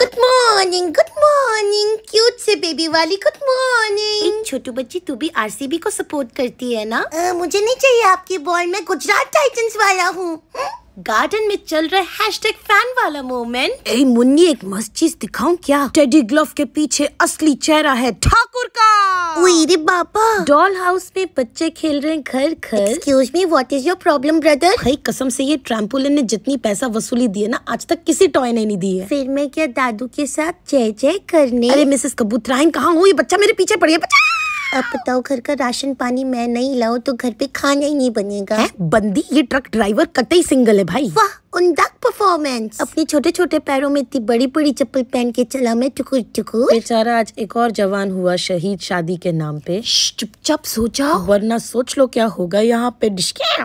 Good morning good morning cute से baby वाली good morning छोटू बच्ची तू भी आरसीबी को सपोर्ट करती है ना आ, मुझे नहीं चाहिए आपकी बॉल मैं गुजरात टाइटंस वाला हूँ गार्डन हम्म? में चल रहा हैशटैग फैन वाला मोमेंट ए मुन्नी एक मस्त चीज दिखाऊं क्या टेडी ग्लव के पीछे असली चेहरा है ठाकुर का मेरे रे डॉल हाउस में बच्चे खेल रहे हैं घर घर excuse me what is your problem brother भाई कसम से ये ट्रैम्पोलिन ने जितनी पैसा वसूली दी है ना आज तक किसी टॉय ने नहीं दी है फिर मैं क्या दादू के साथ जय जय करने अरे मिसेस कबूतराइन कहाँ हूँ ये बच्चा मेरे पीछे पड़ी है अब बताओ घर का राशन पानी मैं नहीं लाऊं तो घर पे खाना ही नहीं बनेगा है? बंदी ये ट्रक ड्राइवर कतई सिंगल है भाई वाह उमदा परफॉर्मेंस अपने छोटे छोटे पैरों में इतनी बड़ी बड़ी चप्पल पहन के चला मैं टुकुर टुकुर बेचारा आज एक और जवान हुआ शहीद शादी के नाम पे चुपचाप सोचा वरना सोच लो क्या होगा यहाँ पे डिश्के